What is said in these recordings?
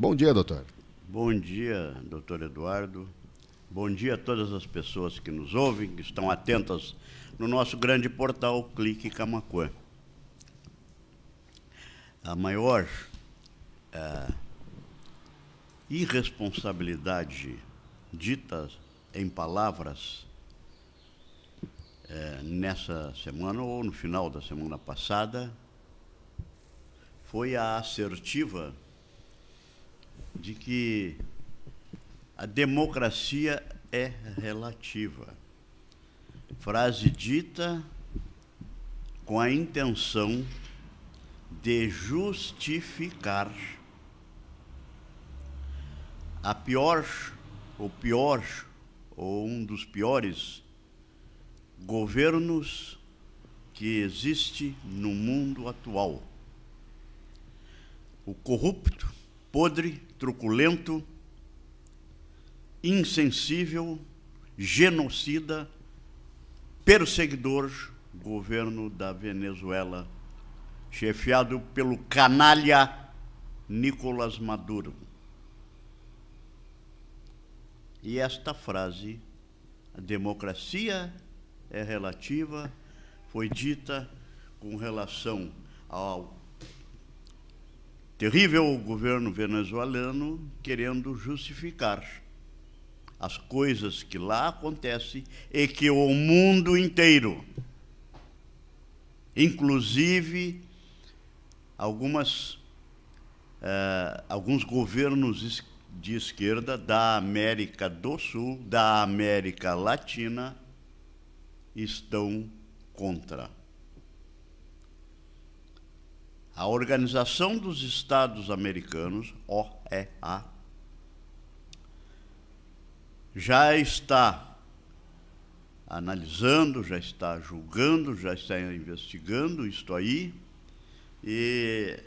Bom dia, doutor. Bom dia, doutor Eduardo. Bom dia a todas as pessoas que nos ouvem, que estão atentas no nosso grande portal Clique Camacuã. A maior é, irresponsabilidade dita em palavras é, nessa semana ou no final da semana passada foi a assertiva de que a democracia é relativa. Frase dita com a intenção de justificar a pior, o pior, ou um dos piores governos que existe no mundo atual. O corrupto, podre, truculento, insensível, genocida, perseguidor governo da Venezuela, chefiado pelo canalha Nicolás Maduro. E esta frase, a democracia é relativa, foi dita com relação ao terrível governo venezuelano querendo justificar as coisas que lá acontecem e que o mundo inteiro, inclusive algumas, eh, alguns governos de esquerda da América do Sul, da América Latina, estão contra a Organização dos Estados Americanos, OEA, já está analisando, já está julgando, já está investigando isto aí. E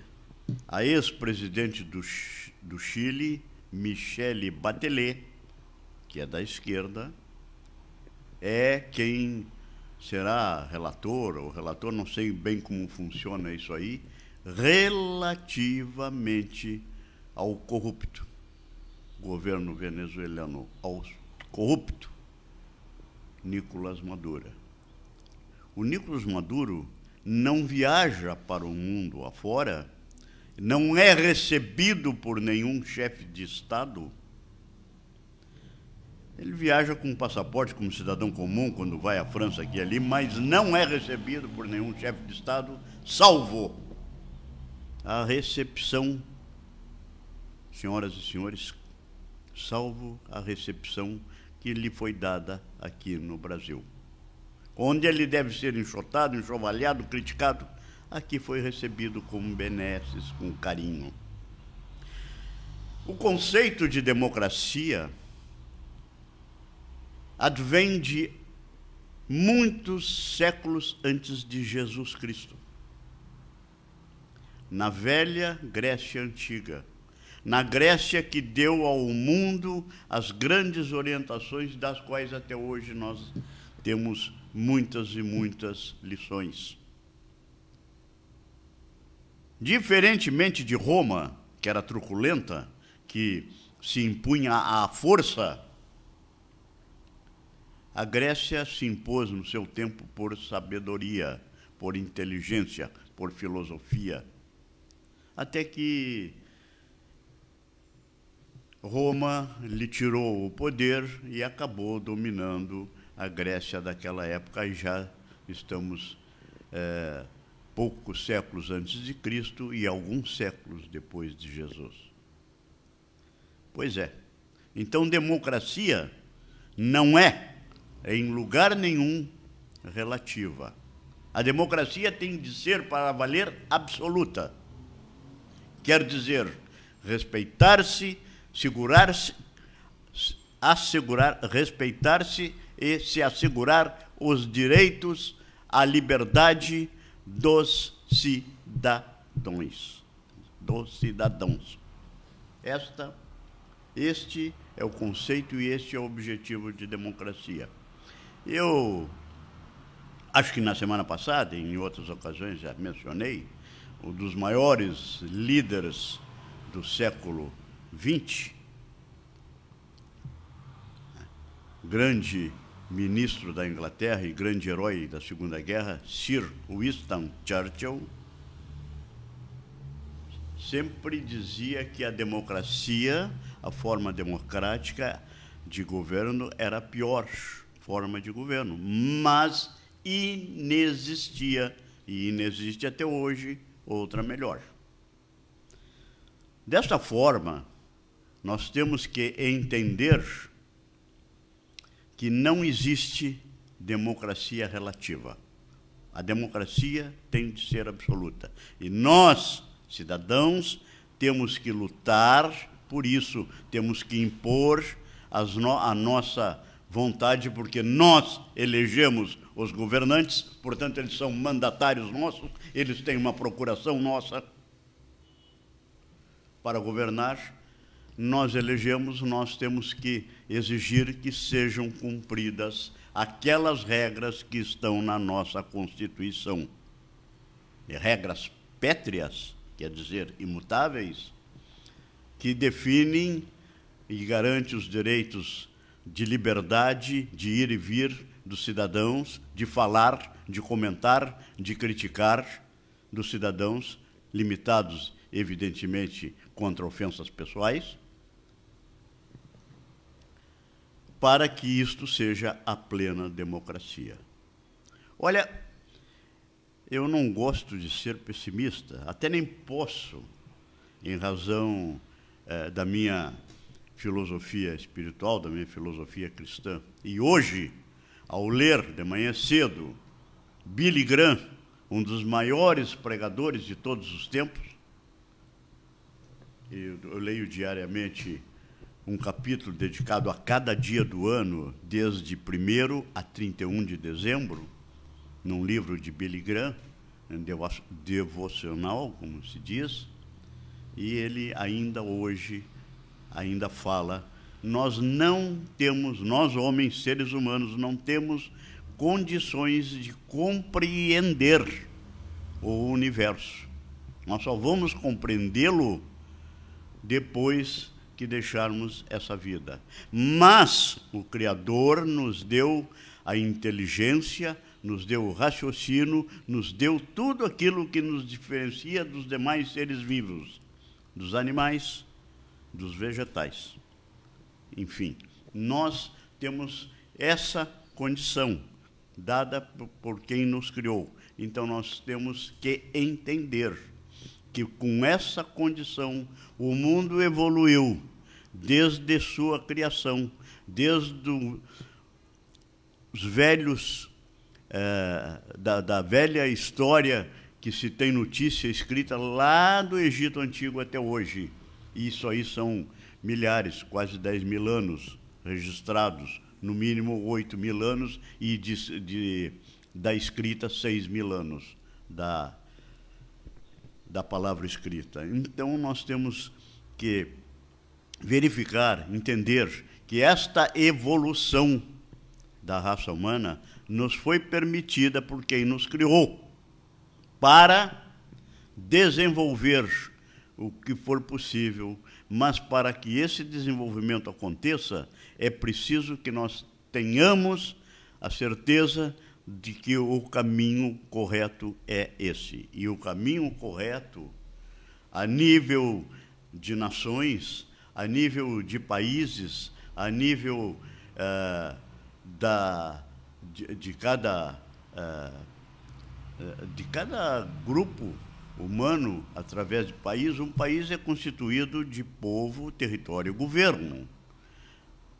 a ex-presidente do, do Chile, Michele Bachelet, que é da esquerda, é quem será relator, ou relator, não sei bem como funciona isso aí, relativamente ao corrupto, governo venezuelano, ao corrupto, Nicolás Maduro. O Nicolás Maduro não viaja para o mundo afora, não é recebido por nenhum chefe de Estado. Ele viaja com um passaporte como cidadão comum quando vai à França aqui e ali, mas não é recebido por nenhum chefe de Estado, salvo a recepção, senhoras e senhores, salvo a recepção que lhe foi dada aqui no Brasil. Onde ele deve ser enxotado, enxovalhado, criticado, aqui foi recebido com benesses, com carinho. O conceito de democracia advém de muitos séculos antes de Jesus Cristo na velha Grécia Antiga, na Grécia que deu ao mundo as grandes orientações, das quais até hoje nós temos muitas e muitas lições. Diferentemente de Roma, que era truculenta, que se impunha à força, a Grécia se impôs no seu tempo por sabedoria, por inteligência, por filosofia até que Roma lhe tirou o poder e acabou dominando a Grécia daquela época, e já estamos é, poucos séculos antes de Cristo e alguns séculos depois de Jesus. Pois é. Então, democracia não é, em lugar nenhum, relativa. A democracia tem de ser, para valer, absoluta. Quer dizer, respeitar-se, segurar-se, assegurar, respeitar-se e se assegurar os direitos à liberdade dos cidadãos. Dos cidadãos. Esta, este é o conceito e este é o objetivo de democracia. Eu acho que na semana passada, em outras ocasiões já mencionei, um dos maiores líderes do século XX, grande ministro da Inglaterra e grande herói da Segunda Guerra, Sir Winston Churchill, sempre dizia que a democracia, a forma democrática de governo, era a pior forma de governo, mas inexistia, e inexiste até hoje, outra melhor. Desta forma, nós temos que entender que não existe democracia relativa. A democracia tem de ser absoluta. E nós, cidadãos, temos que lutar por isso, temos que impor no a nossa vontade, porque nós elegemos os governantes, portanto, eles são mandatários nossos, eles têm uma procuração nossa para governar. Nós elegemos, nós temos que exigir que sejam cumpridas aquelas regras que estão na nossa Constituição. E regras pétreas, quer dizer, imutáveis, que definem e garantem os direitos de liberdade de ir e vir dos cidadãos, de falar, de comentar, de criticar dos cidadãos, limitados, evidentemente, contra ofensas pessoais, para que isto seja a plena democracia. Olha, eu não gosto de ser pessimista, até nem posso, em razão eh, da minha filosofia espiritual, da minha filosofia cristã. E hoje, ao ler de manhã cedo Billy Graham, um dos maiores pregadores de todos os tempos, eu, eu leio diariamente um capítulo dedicado a cada dia do ano, desde 1 a 31 de dezembro, num livro de Billy Graham, devocional, como se diz, e ele ainda hoje ainda fala: nós não temos, nós homens, seres humanos, não temos condições de compreender o universo. Nós só vamos compreendê-lo depois que deixarmos essa vida. Mas o Criador nos deu a inteligência, nos deu o raciocínio, nos deu tudo aquilo que nos diferencia dos demais seres vivos, dos animais, dos vegetais. Enfim, nós temos essa condição dada por quem nos criou. Então nós temos que entender que com essa condição o mundo evoluiu desde sua criação, desde os velhos é, da, da velha história que se tem notícia escrita lá do Egito antigo até hoje e isso aí são milhares, quase 10 mil anos registrados, no mínimo 8 mil anos, e de, de da escrita, 6 mil anos da, da palavra escrita. Então, nós temos que verificar, entender que esta evolução da raça humana nos foi permitida por quem nos criou para desenvolver o que for possível, mas para que esse desenvolvimento aconteça, é preciso que nós tenhamos a certeza de que o caminho correto é esse. E o caminho correto, a nível de nações, a nível de países, a nível uh, da, de, de cada, uh, de cada grupo humano através de país, um país é constituído de povo, território e governo.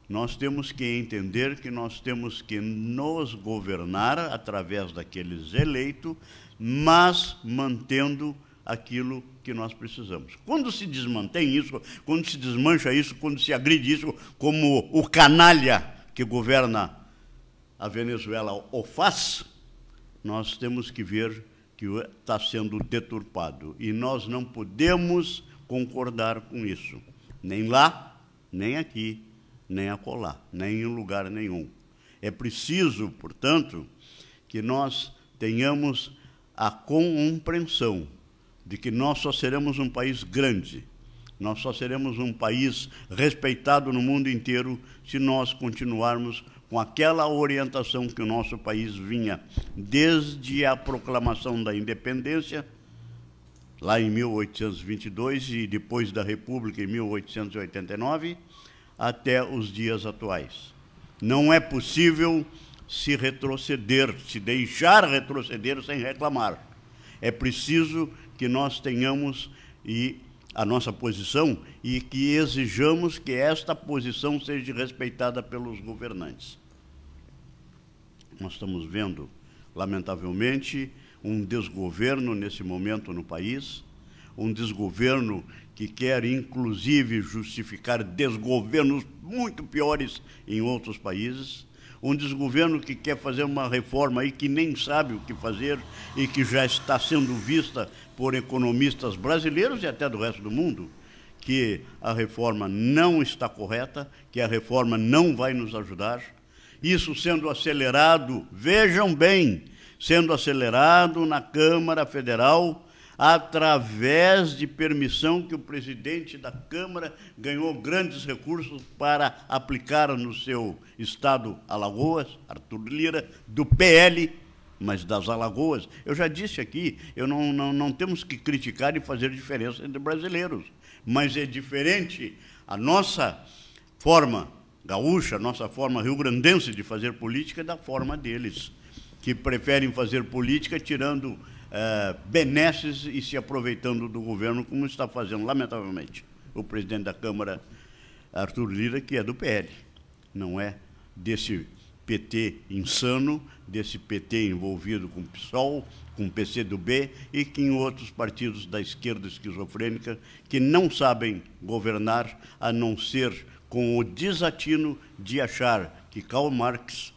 Nós temos que entender que nós temos que nos governar através daqueles eleitos, mas mantendo aquilo que nós precisamos. Quando se desmantém isso, quando se desmancha isso, quando se agride isso, como o canalha que governa a Venezuela o faz, nós temos que ver que está sendo deturpado. E nós não podemos concordar com isso, nem lá, nem aqui, nem acolá, nem em lugar nenhum. É preciso, portanto, que nós tenhamos a compreensão de que nós só seremos um país grande, nós só seremos um país respeitado no mundo inteiro se nós continuarmos com aquela orientação que o nosso país vinha desde a proclamação da independência, lá em 1822 e depois da República em 1889, até os dias atuais. Não é possível se retroceder, se deixar retroceder sem reclamar. É preciso que nós tenhamos e a nossa posição e que exijamos que esta posição seja respeitada pelos governantes nós estamos vendo, lamentavelmente, um desgoverno nesse momento no país, um desgoverno que quer, inclusive, justificar desgovernos muito piores em outros países, um desgoverno que quer fazer uma reforma e que nem sabe o que fazer e que já está sendo vista por economistas brasileiros e até do resto do mundo que a reforma não está correta, que a reforma não vai nos ajudar isso sendo acelerado, vejam bem, sendo acelerado na Câmara Federal através de permissão que o presidente da Câmara ganhou grandes recursos para aplicar no seu estado Alagoas, Arthur Lira, do PL, mas das Alagoas. Eu já disse aqui, eu não, não, não temos que criticar e fazer diferença entre brasileiros, mas é diferente a nossa forma gaúcha, nossa forma rio-grandense de fazer política é da forma deles, que preferem fazer política tirando é, benesses e se aproveitando do governo, como está fazendo, lamentavelmente, o presidente da Câmara, Arthur Lira, que é do PL, não é desse PT insano, desse PT envolvido com o PSOL, com o PCdoB e que em outros partidos da esquerda esquizofrênica que não sabem governar a não ser com o desatino de achar que Karl Marx,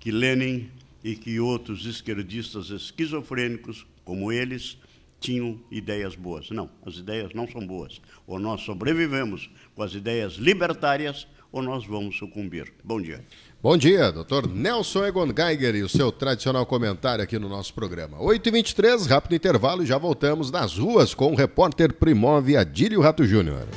que Lenin e que outros esquerdistas esquizofrênicos como eles tinham ideias boas. Não, as ideias não são boas. Ou nós sobrevivemos com as ideias libertárias ou nós vamos sucumbir. Bom dia. Bom dia, doutor Nelson Egon Geiger e o seu tradicional comentário aqui no nosso programa. 8h23, rápido intervalo e já voltamos nas ruas com o repórter Primove Adílio Rato Júnior.